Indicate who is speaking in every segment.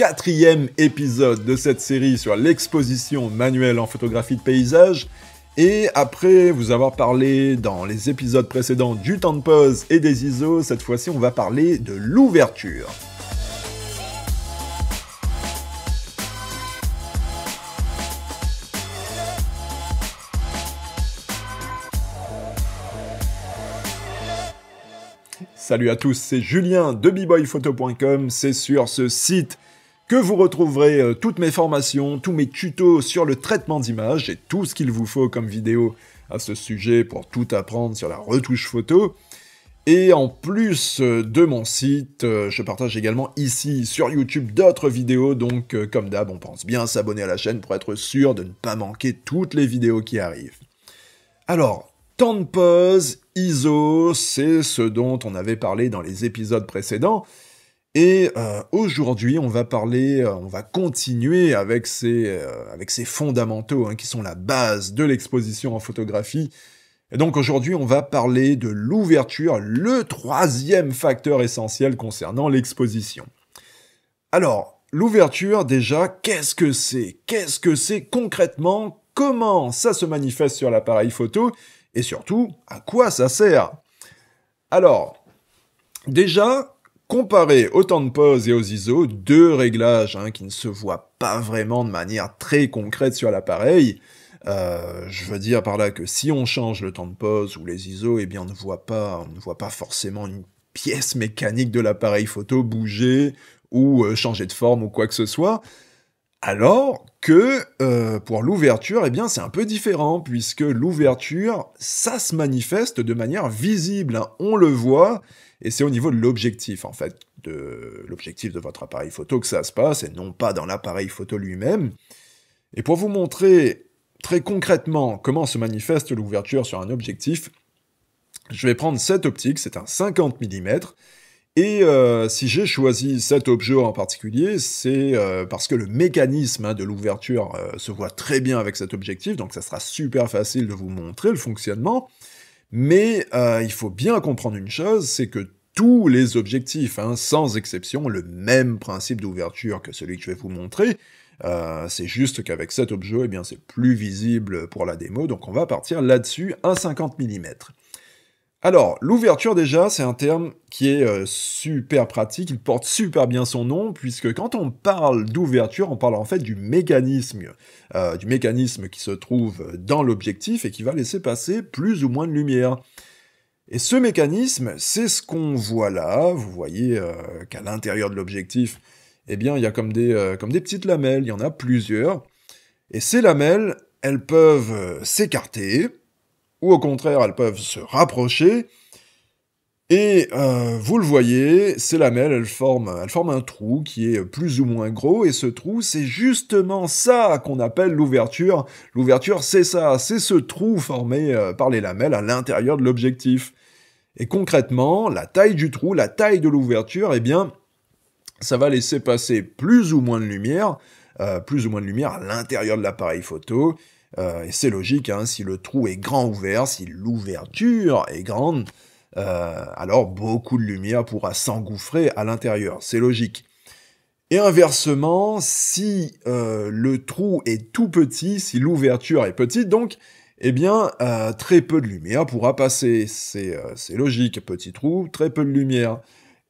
Speaker 1: quatrième épisode de cette série sur l'exposition manuelle en photographie de paysage. Et après vous avoir parlé dans les épisodes précédents du temps de pause et des ISO, cette fois-ci on va parler de l'ouverture. Salut à tous, c'est Julien de bboyphoto.com. C'est sur ce site que vous retrouverez euh, toutes mes formations, tous mes tutos sur le traitement d'image et tout ce qu'il vous faut comme vidéo à ce sujet pour tout apprendre sur la retouche photo. Et en plus euh, de mon site, euh, je partage également ici sur YouTube d'autres vidéos, donc comme d'hab, on pense bien s'abonner à la chaîne pour être sûr de ne pas manquer toutes les vidéos qui arrivent. Alors, temps de pause, ISO, c'est ce dont on avait parlé dans les épisodes précédents, et euh, aujourd'hui, on va parler, euh, on va continuer avec ces, euh, avec ces fondamentaux hein, qui sont la base de l'exposition en photographie. Et donc aujourd'hui, on va parler de l'ouverture, le troisième facteur essentiel concernant l'exposition. Alors, l'ouverture, déjà, qu'est-ce que c'est Qu'est-ce que c'est concrètement Comment ça se manifeste sur l'appareil photo Et surtout, à quoi ça sert Alors, déjà, Comparé au temps de pause et aux ISO, deux réglages hein, qui ne se voient pas vraiment de manière très concrète sur l'appareil. Euh, je veux dire par là que si on change le temps de pause ou les ISO, eh bien on ne voit pas, ne voit pas forcément une pièce mécanique de l'appareil photo bouger ou euh, changer de forme ou quoi que ce soit. Alors que euh, pour l'ouverture, eh bien c'est un peu différent, puisque l'ouverture, ça se manifeste de manière visible, hein. on le voit, et c'est au niveau de l'objectif, en fait, de l'objectif de votre appareil photo que ça se passe, et non pas dans l'appareil photo lui-même. Et pour vous montrer très concrètement comment se manifeste l'ouverture sur un objectif, je vais prendre cette optique, c'est un 50 mm, et euh, si j'ai choisi cet objet en particulier, c'est euh, parce que le mécanisme hein, de l'ouverture euh, se voit très bien avec cet objectif, donc ça sera super facile de vous montrer le fonctionnement. Mais il faut bien comprendre une chose, c'est que tous les objectifs, hein, sans exception, le même principe d'ouverture que celui que je vais vous montrer, c'est juste qu'avec cet objet, eh c'est plus visible pour la démo, donc on va partir là-dessus à 50 mm. Alors, l'ouverture déjà, c'est un terme qui est euh, super pratique, il porte super bien son nom, puisque quand on parle d'ouverture, on parle en fait du mécanisme, euh, du mécanisme qui se trouve dans l'objectif et qui va laisser passer plus ou moins de lumière. Et ce mécanisme, c'est ce qu'on voit là, vous voyez euh, qu'à l'intérieur de l'objectif, eh bien, il y a comme des, comme des petites lamelles, il y en a plusieurs, et ces lamelles, elles peuvent s'écarter, ou au contraire, elles peuvent se rapprocher. Et euh, vous le voyez, ces lamelles, elles forment, un trou qui est plus ou moins gros, et ce trou, c'est justement ça qu'on appelle l'ouverture. L'ouverture, c'est ça, c'est ce trou formé euh, par les lamelles à l'intérieur de l'objectif. Et concrètement, la taille du trou, la taille de l'ouverture, eh bien, ça va laisser passer plus ou moins de lumière, euh, plus ou moins de lumière à l'intérieur de l'appareil photo, euh, et c'est logique, hein, si le trou est grand ouvert, si l'ouverture est grande, euh, alors beaucoup de lumière pourra s'engouffrer à l'intérieur, c'est logique. Et inversement, si euh, le trou est tout petit, si l'ouverture est petite, donc, eh bien, très peu de lumière pourra passer. C'est logique, petit trou, très peu de lumière.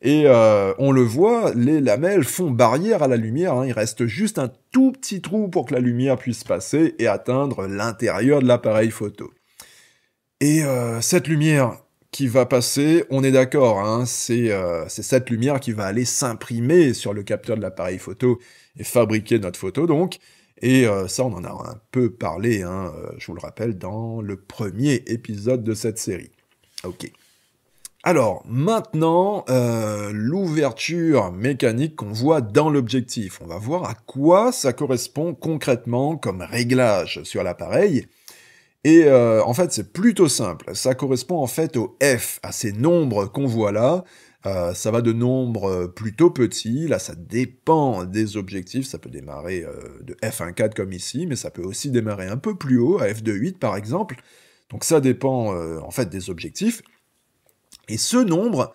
Speaker 1: Et euh, on le voit, les lamelles font barrière à la lumière, hein. il reste juste un tout petit trou pour que la lumière puisse passer et atteindre l'intérieur de l'appareil photo. Et euh, cette lumière qui va passer, on est d'accord, hein, euh, c'est cette lumière qui va aller s'imprimer sur le capteur de l'appareil photo et fabriquer notre photo donc. Et ça, on en a un peu parlé, hein, je vous le rappelle, dans le premier épisode de cette série. Ok. Alors maintenant, euh, l'ouverture mécanique qu'on voit dans l'objectif. On va voir à quoi ça correspond concrètement comme réglage sur l'appareil. Et euh, en fait, c'est plutôt simple. Ça correspond en fait au F, à ces nombres qu'on voit là. Euh, ça va de nombres plutôt petits. Là, ça dépend des objectifs. Ça peut démarrer de F1.4 comme ici, mais ça peut aussi démarrer un peu plus haut, à F2.8 par exemple. Donc ça dépend en fait des objectifs. Et ce nombre,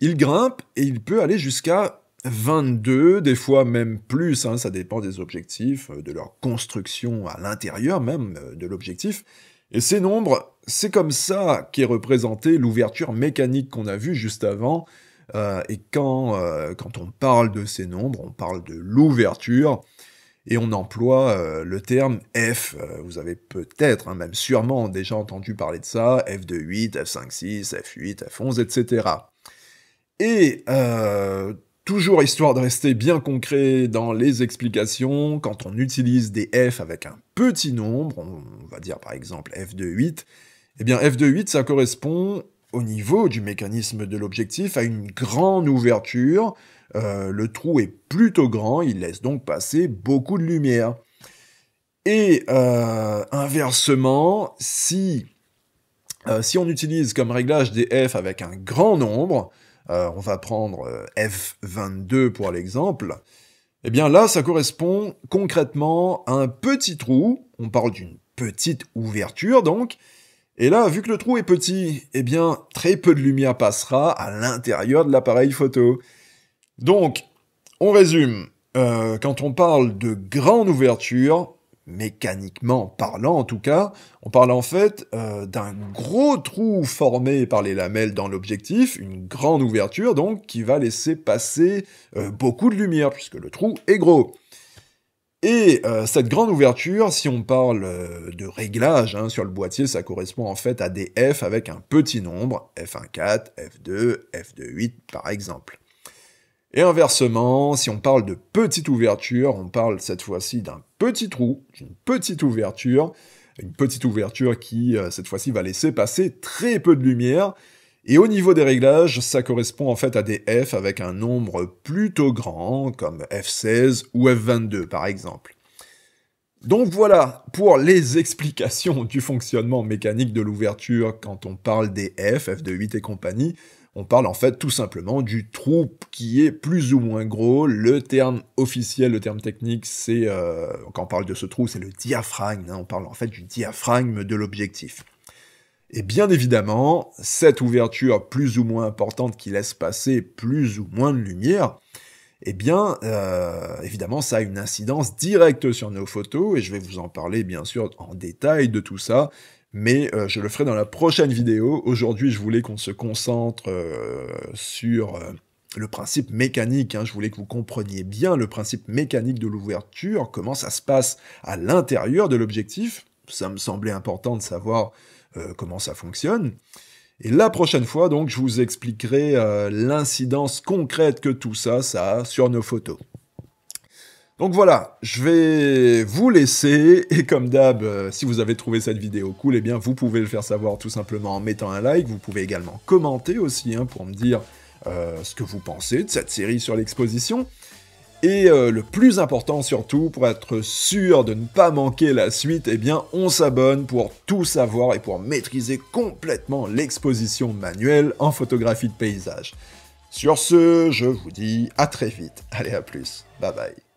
Speaker 1: il grimpe et il peut aller jusqu'à 22, des fois même plus, hein. ça dépend des objectifs, euh, de leur construction à l'intérieur même euh, de l'objectif. Et ces nombres, c'est comme ça qu'est représentée l'ouverture mécanique qu'on a vue juste avant. Euh, et quand, quand on parle de ces nombres, on parle de l'ouverture et on emploie euh, le terme F. Euh, vous avez peut-être, hein, même sûrement, déjà entendu parler de ça, f 8, F56, F8, F11, etc. Et euh, toujours histoire de rester bien concret dans les explications, quand on utilise des F avec un petit nombre, on va dire par exemple f 8, et eh bien f 8, ça correspond au niveau du mécanisme de l'objectif à une grande ouverture, euh, le trou est plutôt grand, il laisse donc passer beaucoup de lumière. Et euh, inversement, si, euh, si on utilise comme réglage des f avec un grand nombre, on va prendre f22 pour l'exemple, eh bien là, ça correspond concrètement à un petit trou, on parle d'une petite ouverture donc, et là, vu que le trou est petit, eh bien, très peu de lumière passera à l'intérieur de l'appareil photo. Donc, on résume. Euh, quand on parle de grande ouverture, mécaniquement parlant en tout cas, on parle en fait euh, d'un gros trou formé par les lamelles dans l'objectif, une grande ouverture donc qui va laisser passer euh, beaucoup de lumière puisque le trou est gros. Et euh, cette grande ouverture, si on parle euh, de réglage hein, sur le boîtier, ça correspond en fait à des F avec un petit nombre, F1.4, F2, F2.8 par exemple. Et inversement, si on parle de petite ouverture, on parle cette fois-ci d'un petit trou, d'une petite ouverture, une petite ouverture qui euh, cette fois-ci va laisser passer très peu de lumière, et au niveau des réglages, ça correspond en fait à des F avec un nombre plutôt grand, comme F16 ou F22 par exemple. Donc voilà pour les explications du fonctionnement mécanique de l'ouverture quand on parle des F, F 28 et compagnie. On parle en fait tout simplement du trou qui est plus ou moins gros. Le terme officiel, le terme technique, c'est, euh, quand on parle de ce trou, c'est le diaphragme. Hein. on parle en fait du diaphragme de l'objectif. Et bien évidemment, cette ouverture plus ou moins importante qui laisse passer plus ou moins de lumière, eh bien, euh, évidemment, ça a une incidence directe sur nos photos, et je vais vous en parler, bien sûr, en détail de tout ça, mais euh, je le ferai dans la prochaine vidéo. Aujourd'hui, je voulais qu'on se concentre euh, sur le principe mécanique, hein. je voulais que vous compreniez bien le principe mécanique de l'ouverture, comment ça se passe à l'intérieur de l'objectif, ça me semblait important de savoir euh, comment ça fonctionne. Et la prochaine fois, donc, je vous expliquerai euh, l'incidence concrète que tout ça, ça a sur nos photos. Donc voilà, je vais vous laisser, et comme d'hab, euh, si vous avez trouvé cette vidéo cool, eh bien vous pouvez le faire savoir tout simplement en mettant un like, vous pouvez également commenter aussi, hein, pour me dire ce que vous pensez de cette série sur l'exposition. Et euh, le plus important surtout, pour être sûr de ne pas manquer la suite, eh bien on s'abonne pour tout savoir et pour maîtriser complètement l'exposition manuelle en photographie de paysage. Sur ce, je vous dis à très vite. Allez à plus. Bye bye.